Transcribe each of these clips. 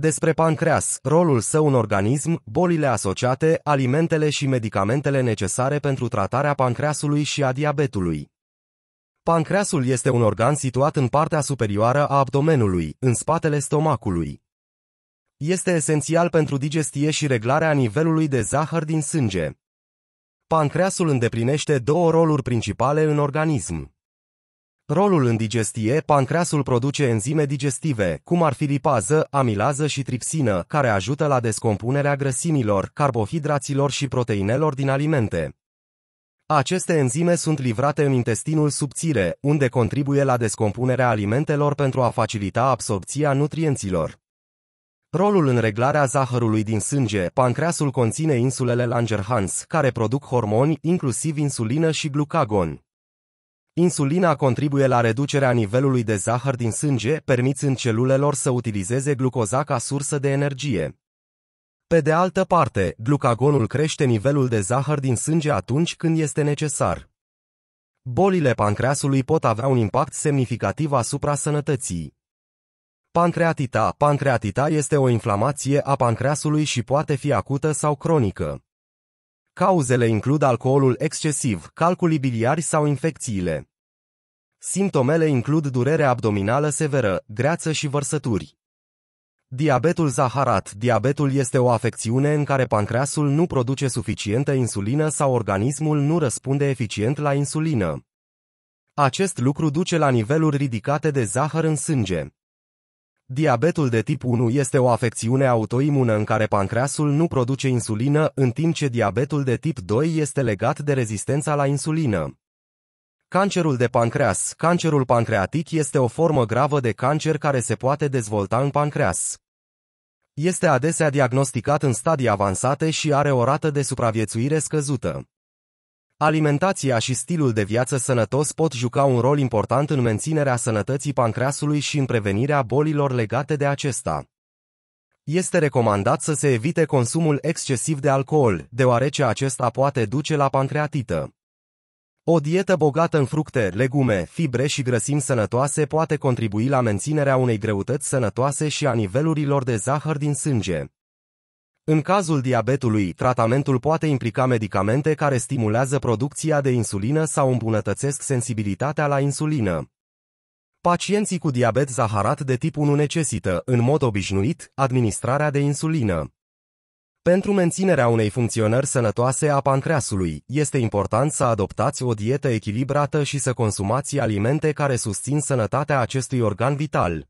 Despre pancreas, rolul său în organism, bolile asociate, alimentele și medicamentele necesare pentru tratarea pancreasului și a diabetului. Pancreasul este un organ situat în partea superioară a abdomenului, în spatele stomacului. Este esențial pentru digestie și reglarea nivelului de zahăr din sânge. Pancreasul îndeplinește două roluri principale în organism. Rolul în digestie, pancreasul produce enzime digestive, cum ar fi lipază, amilază și tripsină, care ajută la descompunerea grăsimilor, carbohidraților și proteinelor din alimente. Aceste enzime sunt livrate în intestinul subțire, unde contribuie la descompunerea alimentelor pentru a facilita absorpția nutrienților. Rolul în reglarea zahărului din sânge, pancreasul conține insulele Langerhans, care produc hormoni, inclusiv insulină și glucagon. Insulina contribuie la reducerea nivelului de zahăr din sânge, permițând celulelor să utilizeze glucoza ca sursă de energie. Pe de altă parte, glucagonul crește nivelul de zahăr din sânge atunci când este necesar. Bolile pancreasului pot avea un impact semnificativ asupra sănătății. Pancreatita Pancreatita este o inflamație a pancreasului și poate fi acută sau cronică. Cauzele includ alcoolul excesiv, calculii biliari sau infecțiile. Simptomele includ durere abdominală severă, greață și vărsături. Diabetul zaharat. Diabetul este o afecțiune în care pancreasul nu produce suficientă insulină sau organismul nu răspunde eficient la insulină. Acest lucru duce la niveluri ridicate de zahăr în sânge. Diabetul de tip 1 este o afecțiune autoimună în care pancreasul nu produce insulină, în timp ce diabetul de tip 2 este legat de rezistența la insulină. Cancerul de pancreas Cancerul pancreatic este o formă gravă de cancer care se poate dezvolta în pancreas. Este adesea diagnosticat în stadii avansate și are o rată de supraviețuire scăzută. Alimentația și stilul de viață sănătos pot juca un rol important în menținerea sănătății pancreasului și în prevenirea bolilor legate de acesta. Este recomandat să se evite consumul excesiv de alcool, deoarece acesta poate duce la pancreatită. O dietă bogată în fructe, legume, fibre și grăsimi sănătoase poate contribui la menținerea unei greutăți sănătoase și a nivelurilor de zahăr din sânge. În cazul diabetului, tratamentul poate implica medicamente care stimulează producția de insulină sau îmbunătățesc sensibilitatea la insulină. Pacienții cu diabet zaharat de tip 1 necesită, în mod obișnuit, administrarea de insulină. Pentru menținerea unei funcționări sănătoase a pancreasului, este important să adoptați o dietă echilibrată și să consumați alimente care susțin sănătatea acestui organ vital.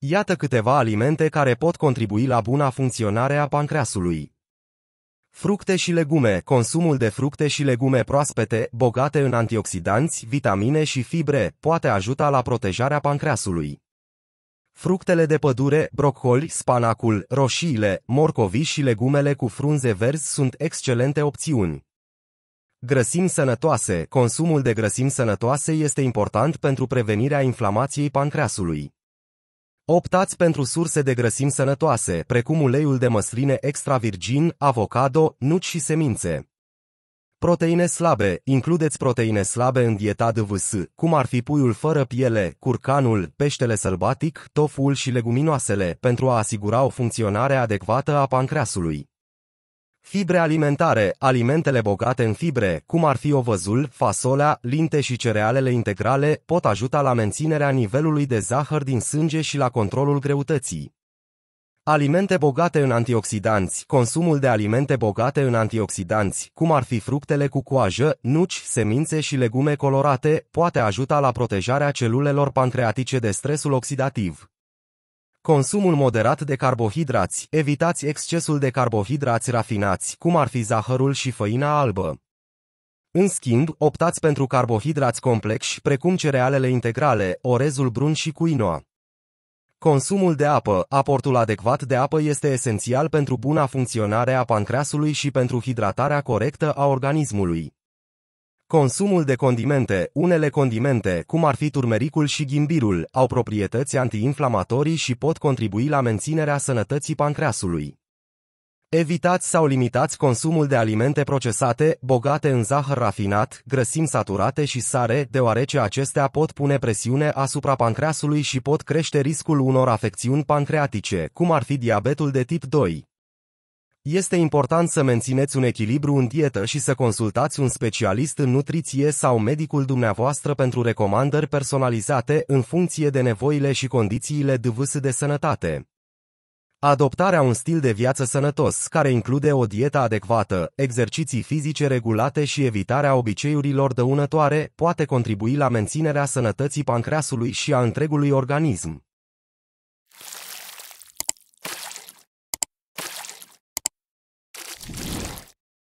Iată câteva alimente care pot contribui la buna funcționare a pancreasului. Fructe și legume. Consumul de fructe și legume proaspete, bogate în antioxidanți, vitamine și fibre, poate ajuta la protejarea pancreasului. Fructele de pădure, broccoli, spanacul, roșiile, morcovii și legumele cu frunze verzi sunt excelente opțiuni. Grăsimi sănătoase. Consumul de grăsimi sănătoase este important pentru prevenirea inflamației pancreasului. Optați pentru surse de grăsimi sănătoase, precum uleiul de măsline extra virgin, avocado, nuci și semințe. Proteine slabe. Includeți proteine slabe în dieta DVS, cum ar fi puiul fără piele, curcanul, peștele sălbatic, toful și leguminoasele, pentru a asigura o funcționare adecvată a pancreasului. Fibre alimentare, alimentele bogate în fibre, cum ar fi ovăzul, fasolea, linte și cerealele integrale, pot ajuta la menținerea nivelului de zahăr din sânge și la controlul greutății. Alimente bogate în antioxidanți Consumul de alimente bogate în antioxidanți, cum ar fi fructele cu coajă, nuci, semințe și legume colorate, poate ajuta la protejarea celulelor pancreatice de stresul oxidativ. Consumul moderat de carbohidrați. Evitați excesul de carbohidrați rafinați, cum ar fi zahărul și făina albă. În schimb, optați pentru carbohidrați complexi, precum cerealele integrale, orezul brun și quinoa. Consumul de apă. Aportul adecvat de apă este esențial pentru buna funcționare a pancreasului și pentru hidratarea corectă a organismului. Consumul de condimente Unele condimente, cum ar fi turmericul și ghimbirul, au proprietăți antiinflamatorii și pot contribui la menținerea sănătății pancreasului. Evitați sau limitați consumul de alimente procesate, bogate în zahăr rafinat, grăsimi saturate și sare, deoarece acestea pot pune presiune asupra pancreasului și pot crește riscul unor afecțiuni pancreatice, cum ar fi diabetul de tip 2. Este important să mențineți un echilibru în dietă și să consultați un specialist în nutriție sau medicul dumneavoastră pentru recomandări personalizate în funcție de nevoile și condițiile DVS de sănătate. Adoptarea un stil de viață sănătos, care include o dietă adecvată, exerciții fizice regulate și evitarea obiceiurilor dăunătoare, poate contribui la menținerea sănătății pancreasului și a întregului organism.